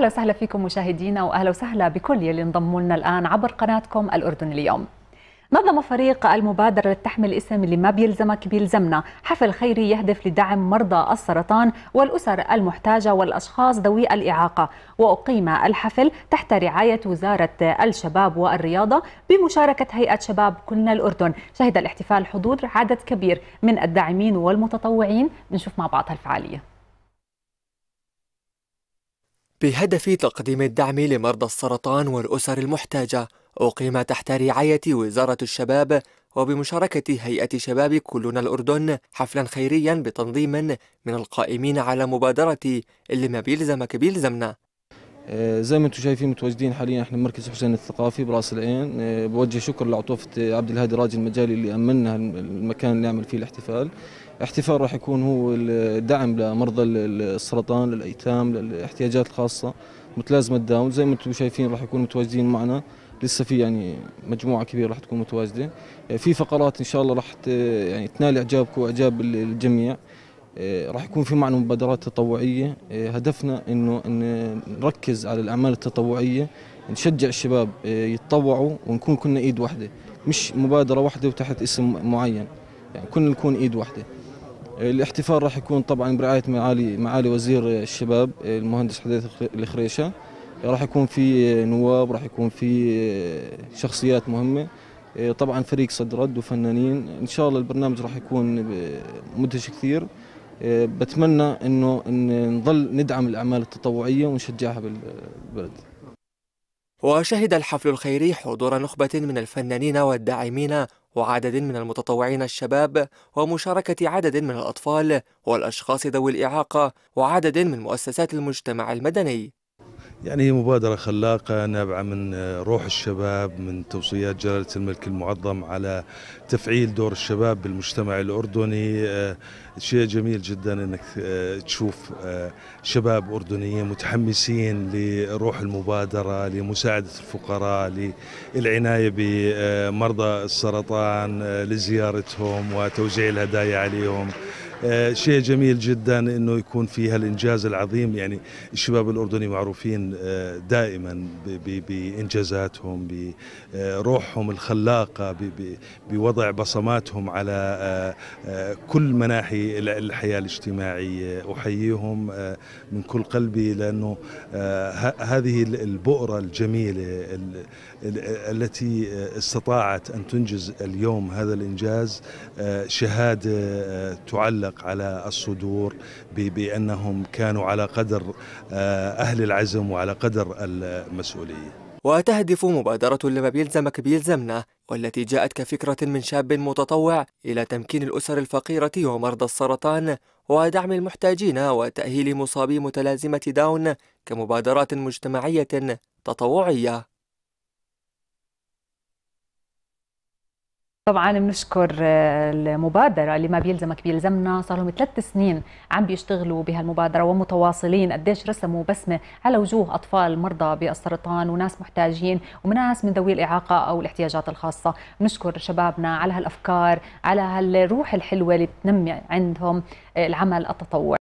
أهلا وسهلا فيكم مشاهدينا وأهلا وسهلا بكل يلي انضموا لنا الآن عبر قناتكم الأردن اليوم نظم فريق المبادرة اللي تحمل اسم اللي ما بيلزمك بيلزمنا حفل خيري يهدف لدعم مرضى السرطان والأسر المحتاجة والأشخاص ذوي الإعاقة وأقيم الحفل تحت رعاية وزارة الشباب والرياضة بمشاركة هيئة شباب كلنا الأردن شهد الاحتفال حضور عدد كبير من الداعمين والمتطوعين بنشوف مع بعض هالفعالية بهدف تقديم الدعم لمرضى السرطان والأسر المحتاجة أقيم تحت رعاية وزارة الشباب وبمشاركة هيئة شباب كلنا الأردن حفلا خيريا بتنظيم من القائمين على مبادرة اللي ما بيلزمك بيلزمنا آه، زي ما انتم شايفين متواجدين حاليا احنا بمركز حسين الثقافي براس العين آه، بوجه شكر لعطوفه آه، عبد الهادي راجل المجالي اللي امنا المكان اللي نعمل فيه الاحتفال احتفال راح يكون هو الدعم لمرضى السرطان للايتام للاحتياجات الخاصه متلازمه داون زي ما انتم شايفين راح يكونوا متواجدين معنا لسه في يعني مجموعه كبيره راح تكون متواجده في فقرات ان شاء الله راح يعني تنال اعجابكم واعجاب الجميع آه، راح يكون في معنا مبادرات تطوعيه آه، هدفنا انه إن نركز على الاعمال التطوعيه نشجع الشباب آه، يتطوعوا ونكون كنا ايد واحده مش مبادره واحده وتحت اسم معين يعني كنا نكون ايد واحده الاحتفال راح يكون طبعا برعايه معالي معالي وزير الشباب المهندس حديث الخريشه راح يكون في نواب راح يكون في شخصيات مهمه طبعا فريق صد رد وفنانين ان شاء الله البرنامج راح يكون مدهش كثير آه، بتمنى انه إن نضل ندعم الاعمال التطوعيه ونشجعها بالبلد وشهد الحفل الخيري حضور نخبة من الفنانين والداعمين وعدد من المتطوعين الشباب ومشاركة عدد من الأطفال والأشخاص ذوي الإعاقة وعدد من مؤسسات المجتمع المدني يعني هي مبادرة خلاقة نابعة من روح الشباب من توصيات جلالة الملك المعظم على تفعيل دور الشباب بالمجتمع الأردني آه، شيء جميل جدا أنك آه، تشوف آه، شباب أردنيين متحمسين لروح المبادرة لمساعدة الفقراء للعناية بمرضى السرطان لزيارتهم وتوزيع الهدايا عليهم آه، شيء جميل جدا انه يكون في هالانجاز العظيم يعني الشباب الاردني معروفين آه، دائما بانجازاتهم بروحهم آه، الخلاقه بوضع بصماتهم على كل مناحي الحياه الاجتماعيه احييهم من كل قلبي لانه هذه البؤره الجميله التي استطاعت ان تنجز اليوم هذا الانجاز شهاده تعلم يتعلق على الصدور بأنهم كانوا على قدر آه، أهل العزم وعلى قدر المسؤولية وتهدف مبادرة لما بيلزمك بيلزمنا والتي جاءت كفكرة من شاب متطوع إلى تمكين الأسر الفقيرة ومرضى السرطان ودعم المحتاجين وتأهيل مصابي متلازمة داون كمبادرات مجتمعية تطوعية طبعا بنشكر آه، المبادره اللي ما بيلزمك بيلزمنا صار لهم ثلاث سنين عم بيشتغلوا بهالمبادره ومتواصلين قديش رسموا بسمه على وجوه اطفال مرضى بالسرطان وناس محتاجين وناس من ذوي الاعاقه او الاحتياجات الخاصه بنشكر شبابنا على هالافكار على هالروح الحلوه اللي بتنمي عندهم آه، العمل التطوعي